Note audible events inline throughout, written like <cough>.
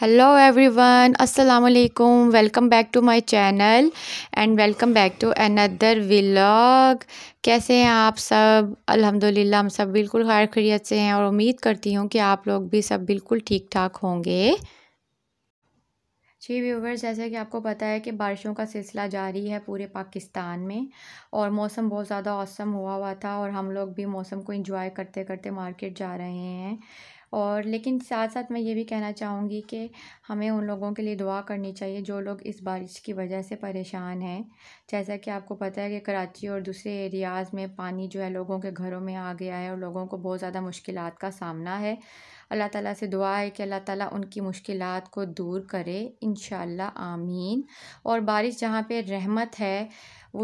Hello everyone अस्सलाम वालेकुम welcome back to my channel and welcome back to another vlog कैसे हैं आप सब अल्हम्दुलिल्लाह हम सब बिल्कुल खैर खरीत से हैं और उम्मीद करती हूँ कि आप लोग भी सब बिल्कुल ठीक ठाक होंगे जी व्यूवर्स जैसे कि आपको पता है कि बारिशों का सिलसिला जारी है पूरे पाकिस्तान में और मौसम बहुत ज़्यादा औसम हुआ हुआ था और हम लोग भी मौसम को इंजॉय करते करते मार्केट जा रहे हैं और लेकिन साथ साथ मैं ये भी कहना चाहूँगी कि हमें उन लोगों के लिए दुआ करनी चाहिए जो लोग इस बारिश की वजह से परेशान हैं जैसा कि आपको पता है कि कराची और दूसरे एरियाज़ में पानी जो है लोगों के घरों में आ गया है और लोगों को बहुत ज़्यादा मुश्किल का सामना है अल्लाह ताला से दुआ है कि अल्लाह ताला उनकी मुश्किल को दूर करे इन आमीन और बारिश जहाँ पे रहमत है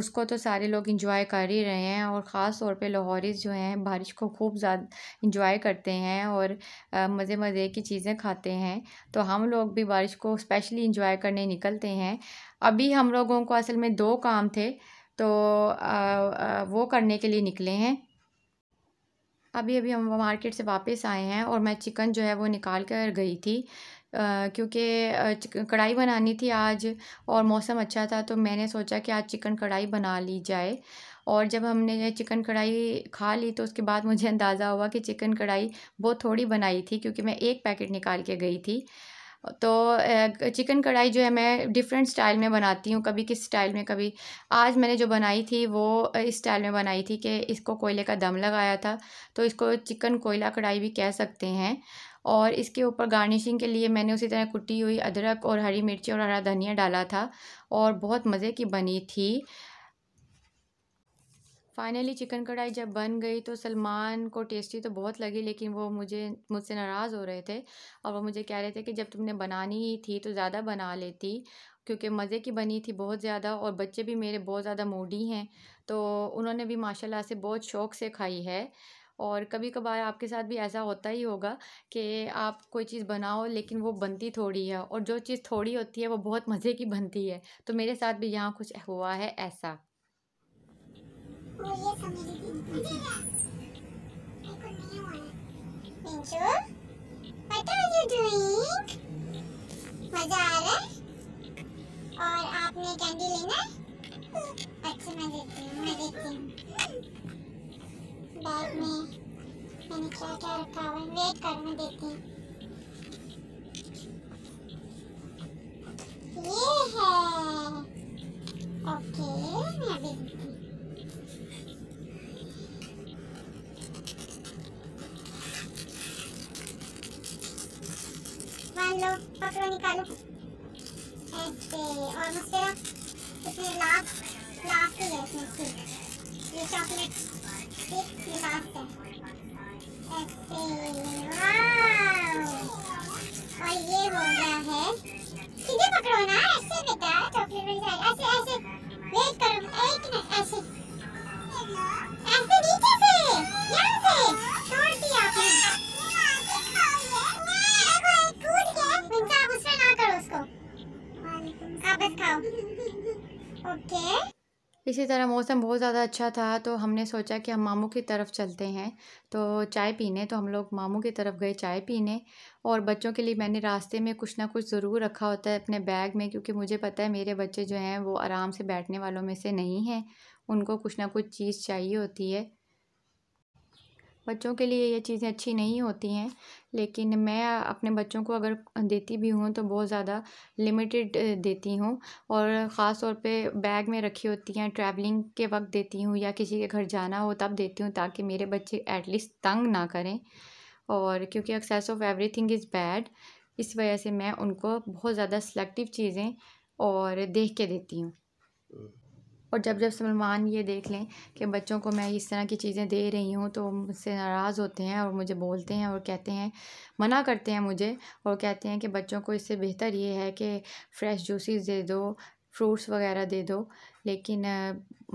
उसको तो सारे लोग इंजॉय कर ही रहे हैं और ख़ास तौर पे लाहौरीज जो हैं बारिश को खूब ज़्यादा इंजॉय करते हैं और मज़े मज़े की चीज़ें खाते हैं तो हम लोग भी बारिश को स्पेशली इंजॉय करने निकलते हैं अभी हम लोगों को असल में दो काम थे तो आ, आ, वो करने के लिए निकले हैं अभी अभी हम मार्केट से वापस आए हैं और मैं चिकन जो है वो निकाल कर गई थी क्योंकि कढ़ाई बनानी थी आज और मौसम अच्छा था तो मैंने सोचा कि आज चिकन कढ़ाई बना ली जाए और जब हमने चिकन कढ़ाई खा ली तो उसके बाद मुझे अंदाज़ा हुआ कि चिकन कढ़ाई बहुत थोड़ी बनाई थी क्योंकि मैं एक पैकेट निकाल के गई थी तो चिकन कढ़ाई जो है मैं डिफरेंट स्टाइल में बनाती हूँ कभी किस स्टाइल में कभी आज मैंने जो बनाई थी वो इस स्टाइल में बनाई थी कि इसको कोयले का दम लगाया था तो इसको चिकन कोयला कढ़ाई भी कह सकते हैं और इसके ऊपर गार्निशिंग के लिए मैंने उसी तरह कुटी हुई अदरक और हरी मिर्ची और हरा धनिया डाला था और बहुत मज़े की बनी थी फाइनली चिकन कढ़ाई जब बन गई तो सलमान को टेस्टी तो बहुत लगी लेकिन वो मुझे मुझसे नाराज़ हो रहे थे और वो मुझे कह रहे थे कि जब तुमने बनानी ही थी तो ज़्यादा बना लेती क्योंकि मज़े की बनी थी बहुत ज़्यादा और बच्चे भी मेरे बहुत ज़्यादा मूडी हैं तो उन्होंने भी माशाल्लाह से बहुत शौक़ से खाई है और कभी कभार आपके साथ भी ऐसा होता ही होगा कि आप कोई चीज़ बनाओ लेकिन वो बनती थोड़ी है और जो चीज़ थोड़ी होती है वो बहुत मज़े की बनती है तो मेरे साथ भी यहाँ कुछ हुआ है ऐसा और मजा आ रहा है और आपने कैंडी लेना है अच्छा मैं देती हूँ मैं देती हूँ बैग में मैंने क्या क्या रखा हुआ है वेट कर मैं देती हूँ चलो निकालो ऐसे और मस्करा इसमें लास्ट लास्ट ही है इसमें ठीक ये चॉकलेट एक ही लास्ट है ऐसे वाह और ये हो गया है सीधे पकड़ो ना ऐसे बेटा चॉकलेट वाली साइड ऐसे ऐसे वेट करो एक ना ऐसे इसी तरह मौसम बहुत ज़्यादा अच्छा था तो हमने सोचा कि हम मामू की तरफ चलते हैं तो चाय पीने तो हम लोग मामू की तरफ गए चाय पीने और बच्चों के लिए मैंने रास्ते में कुछ ना कुछ ज़रूर रखा होता है अपने बैग में क्योंकि मुझे पता है मेरे बच्चे जो हैं वो आराम से बैठने वालों में से नहीं हैं उनको कुछ ना कुछ चीज़ चाहिए होती है बच्चों के लिए ये चीज़ें अच्छी नहीं होती हैं लेकिन मैं अपने बच्चों को अगर देती भी हूँ तो बहुत ज़्यादा लिमिटेड देती हूँ और ख़ास तौर पे बैग में रखी होती हैं ट्रैवलिंग के वक्त देती हूँ या किसी के घर जाना हो तब देती हूँ ताकि मेरे बच्चे एटलीस्ट तंग ना करें और क्योंकि excess of everything is bad इस वजह से मैं उनको बहुत ज़्यादा सेलेक्टिव चीज़ें और देख के देती हूँ हम्म। और जब जब सलमान ये देख लें कि बच्चों को मैं इस तरह की चीज़ें दे रही हूँ तो मुझसे नाराज़ होते हैं और मुझे बोलते हैं और कहते हैं मना करते हैं मुझे और कहते हैं कि बच्चों को इससे बेहतर ये है कि फ़्रेश जूसेस दे दो फ्रूट्स वगैरह दे दो लेकिन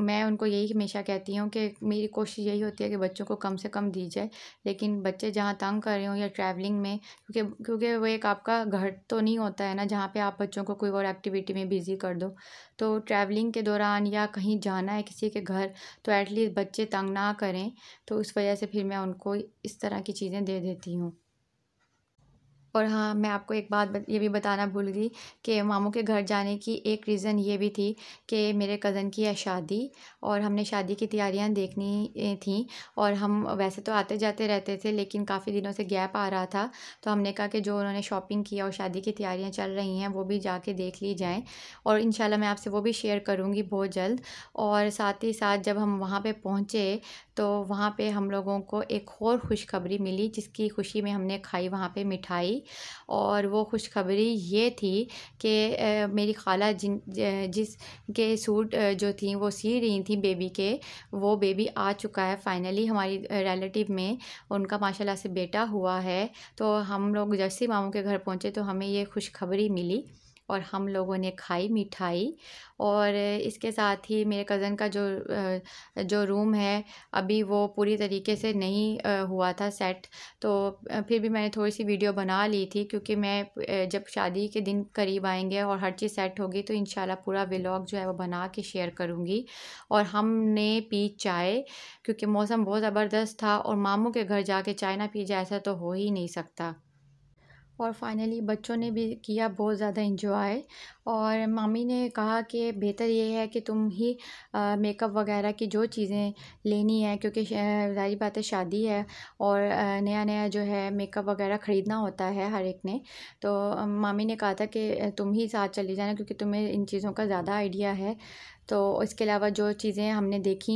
मैं उनको यही हमेशा कहती हूँ कि मेरी कोशिश यही होती है कि बच्चों को कम से कम दी जाए लेकिन बच्चे जहाँ तंग कर रहे हों या ट्रैवलिंग में क्योंकि क्योंकि वो एक आपका घर तो नहीं होता है ना जहाँ पे आप बच्चों को कोई और एक्टिविटी में बिज़ी कर दो तो ट्रैवलिंग के दौरान या कहीं जाना है किसी के घर तो एटलीस्ट बच्चे तंग ना करें तो उस वजह से फिर मैं उनको इस तरह की चीज़ें दे देती हूँ और हाँ मैं आपको एक बात ये भी बताना भूल गई कि मामू के घर जाने की एक रीज़न ये भी थी कि मेरे कज़न की है शादी और हमने शादी की तैयारियां देखनी थी और हम वैसे तो आते जाते रहते थे लेकिन काफ़ी दिनों से गैप आ रहा था तो हमने कहा कि जो उन्होंने शॉपिंग किया और शादी की तैयारियाँ चल रही हैं वो भी जाके देख ली जाएँ और इन मैं आपसे वो भी शेयर करूँगी बहुत जल्द और साथ ही साथ जब हम वहाँ पर पहुँचे तो वहाँ पर हम लोगों को एक और खुशखबरी मिली जिसकी खुशी में हमने खाई वहाँ पर मिठाई और वो खुशखबरी ये थी कि मेरी खाला जिन जिस के सूट जो थी वो सी रही थी बेबी के वो बेबी आ चुका है फ़ाइनली हमारी रिलेटिव में उनका माशाल्लाह से बेटा हुआ है तो हम लोग जर्सी मामू के घर पहुँचे तो हमें ये खुशखबरी मिली और हम लोगों ने खाई मिठाई और इसके साथ ही मेरे कज़न का जो जो रूम है अभी वो पूरी तरीके से नहीं हुआ था सेट तो फिर भी मैंने थोड़ी सी वीडियो बना ली थी क्योंकि मैं जब शादी के दिन करीब आएंगे और हर चीज़ सेट होगी तो इन पूरा व्लॉग जो है वो बना के शेयर करूँगी और हमने पी चाय क्योंकि मौसम बहुत ज़बरदस्त था और मामू के घर जाके चाय ना पी जाए ऐसा तो हो ही नहीं सकता और फाइनली बच्चों ने भी किया बहुत ज़्यादा इंजॉय और मामी ने कहा कि बेहतर ये है कि तुम ही मेकअप वगैरह की जो चीज़ें लेनी है क्योंकि सारी बात है शादी है और नया नया जो है मेकअप वगैरह ख़रीदना होता है हर एक ने तो मामी ने कहा था कि तुम ही साथ चली जाना क्योंकि तुम्हें इन चीज़ों का ज़्यादा आइडिया है तो इसके अलावा जो चीज़ें हमने देखी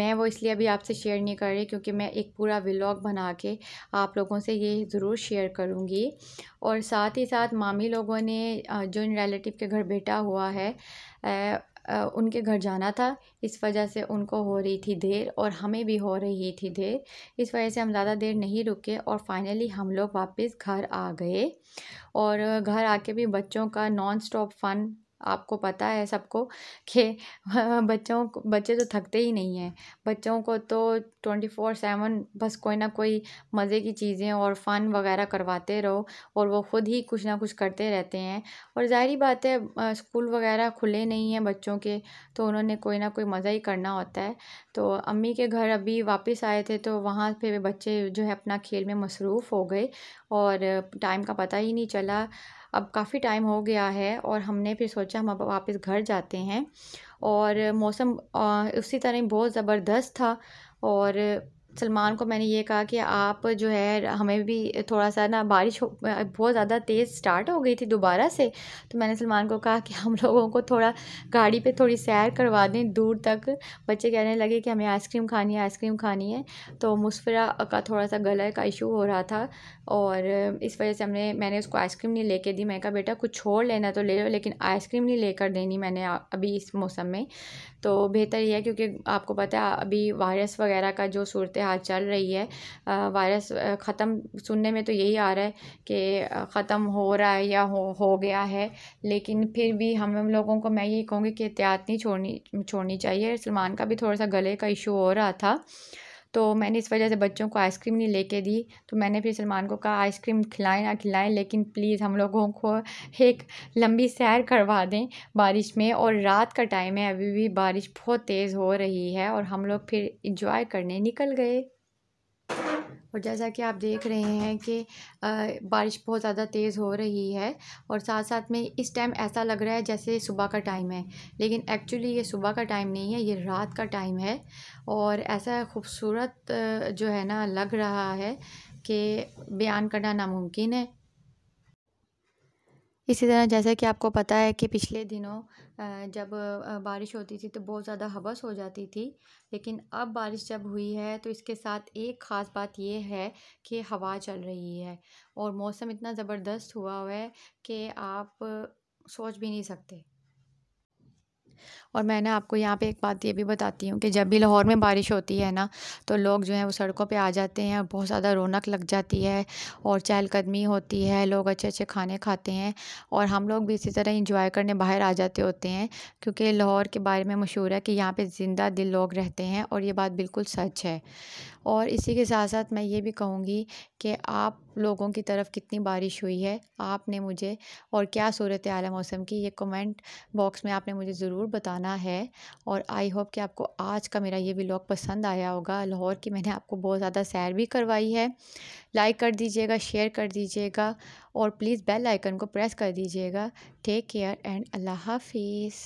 मैं वो इसलिए अभी आपसे शेयर नहीं कर रही क्योंकि मैं एक पूरा व्लॉग बना के आप लोगों से ये ज़रूर शेयर करूँगी और साथ ही साथ मामी लोगों ने जो इन रिलेटिव के घर बेटा हुआ है उनके घर जाना था इस वजह से उनको हो रही थी देर और हमें भी हो रही थी देर इस वजह से हम ज़्यादा देर नहीं रुके और फाइनली हम लोग वापस घर आ गए और घर आके भी बच्चों का नॉन स्टॉप फ़न आपको पता है सबको <laughs> कि बच्चों को बच्चे तो थकते ही नहीं हैं बच्चों को तो ट्वेंटी फोर सेवन बस कोई ना कोई मज़े की चीज़ें और फ़न वगैरह करवाते रहो और वो ख़ुद ही कुछ ना कुछ करते रहते हैं और ज़ाहरी बात है स्कूल वगैरह खुले नहीं हैं बच्चों के तो उन्होंने कोई ना कोई मज़ा ही करना होता है तो अम्मी के घर अभी वापस आए थे तो वहाँ पे बच्चे जो है अपना खेल में मसरूफ़ हो गए और टाइम का पता ही नहीं चला अब काफ़ी टाइम हो गया है और हमने फिर सोचा हम अब वापस घर जाते हैं और मौसम उसी तरह बहुत ज़बरदस्त था और सलमान को मैंने ये कहा कि आप जो है हमें भी थोड़ा सा ना बारिश हो बहुत ज़्यादा तेज़ स्टार्ट हो गई थी दोबारा से तो मैंने सलमान को कहा कि <laughs> हम लोगों को थोड़ा गाड़ी पे थोड़ी सैर करवा दें दूर तक बच्चे कहने लगे कि हमें आइसक्रीम खानी है आइसक्रीम खानी है तो मुसफरा का थोड़ा सा गला का इशू हो रहा था और इस वजह से हमने मैंने उसको आइसक्रीम नहीं ले दी मैंने कहा बेटा कुछ छोड़ लेना तो ले लो लेकिन आइसक्रीम नहीं लेकर देनी मैंने अभी इस मौसम में तो बेहतर यह है क्योंकि आपको पता है अभी वायरस वगैरह का जो सूरत यहाँ चल रही है वायरस ख़त्म सुनने में तो यही आ रहा है कि ख़त्म हो रहा है या हो हो गया है लेकिन फिर भी हम हम लोगों को मैं यही कहूँगी कि एहतियात नहीं छोड़नी छोड़नी चाहिए सलमान का भी थोड़ा सा गले का इशू हो रहा था तो मैंने इस वजह से बच्चों को आइसक्रीम नहीं लेके दी तो मैंने फिर सलमान को कहा आइसक्रीम खिलाएं ना खिलाएं लेकिन प्लीज़ हम लोगों को एक लंबी सैर करवा दें बारिश में और रात का टाइम है अभी भी बारिश बहुत तेज़ हो रही है और हम लोग फिर इंजॉय करने निकल गए और जैसा कि आप देख रहे हैं कि बारिश बहुत ज़्यादा तेज़ हो रही है और साथ साथ में इस टाइम ऐसा लग रहा है जैसे सुबह का टाइम है लेकिन एक्चुअली ये सुबह का टाइम नहीं है ये रात का टाइम है और ऐसा खूबसूरत जो है ना लग रहा है कि बयान करना नामुमकिन है इसी तरह जैसा कि आपको पता है कि पिछले दिनों जब बारिश होती थी तो बहुत ज़्यादा हवस हो जाती थी लेकिन अब बारिश जब हुई है तो इसके साथ एक ख़ास बात यह है कि हवा चल रही है और मौसम इतना ज़बरदस्त हुआ हुआ है कि आप सोच भी नहीं सकते और मैं ना आपको यहाँ पे एक बात ये भी बताती हूँ कि जब भी लाहौर में बारिश होती है ना तो लोग जो हैं वो सड़कों पे आ जाते हैं और बहुत ज़्यादा रौनक लग जाती है और चहलकदमी होती है लोग अच्छे अच्छे खाने खाते हैं और हम लोग भी इसी तरह इंजॉय करने बाहर आ जाते होते हैं क्योंकि लाहौर के बारे में मशहूर है कि यहाँ पर ज़िंदा दिल लोग रहते हैं और ये बात बिल्कुल सच है और इसी के साथ साथ मैं ये भी कहूँगी कि आप लोगों की तरफ कितनी बारिश हुई है आपने मुझे और क्या सूरत आला मौसम की ये कमेंट बॉक्स में आपने मुझे ज़रूर बताना है और आई होप कि आपको आज का मेरा ये व्लॉग पसंद आया होगा लाहौर की मैंने आपको बहुत ज़्यादा सैर भी करवाई है लाइक कर दीजिएगा शेयर कर दीजिएगा और प्लीज़ बेल आइकन को प्रेस कर दीजिएगा टेक केयर एंड अल्लाह हाफिज़